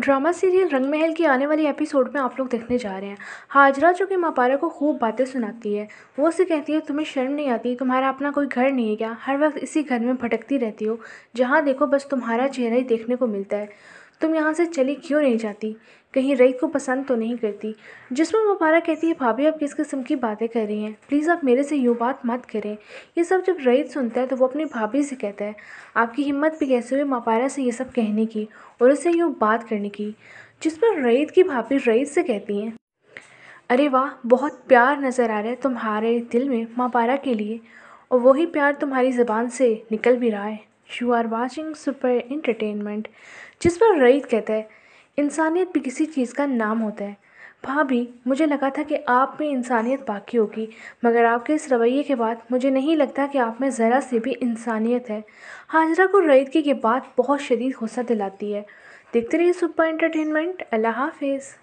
drama serial रंग महल की आने वाली एपिसोड में आप लोग देखने जा रहे हैं हाजरा जो कि मापारा को खूब बातें सुनाती है वो उसे कहती है तुम्हें शर्म नहीं आती तुम्हारा अपना कोई घर नहीं है क्या हर वक्त इसी घर में भटकती रहती हो जहाँ देखो बस तुम्हारा चेहरा ही देखने को मिलता है तुम यहाँ से चली क्यों नहीं जाती कहीं रईत को पसंद तो नहीं करती जिसमें मुबारक कहती है भाभी आप किस किस्म की बातें कर रही हैं प्लीज़ आप मेरे से यूँ बात मत करें ये सब जब रईत सुनता है तो वो अपनी भाभी से कहता है आपकी हिम्मत भी कैसे हुई मुबारक से ये सब कहने की और उससे यूँ बात करने की जिस पर रईत की भाभी रईत से कहती हैं अरे वाह बहुत प्यार नज़र आ रहा है तुम्हारे दिल में मुबारक के लिए और वही प्यार तुम्हारी ज़बान से निकल भी रहा है you are watching super entertainment जिस पर रईत कहता है इंसानियत भी किसी चीज़ का नाम होता है भाभी मुझे लगा था कि आप में इंसानियत बाकी होगी मगर आपके इस रवैये के बाद मुझे नहीं लगता कि आप में ज़रा सी भी इंसानियत है हाजरा को रईत की ये बात बहुत शदीद गुस्सा दिलाती है देखते रहिए सुपर इंटरटेनमेंट अल्लाह हाफिज़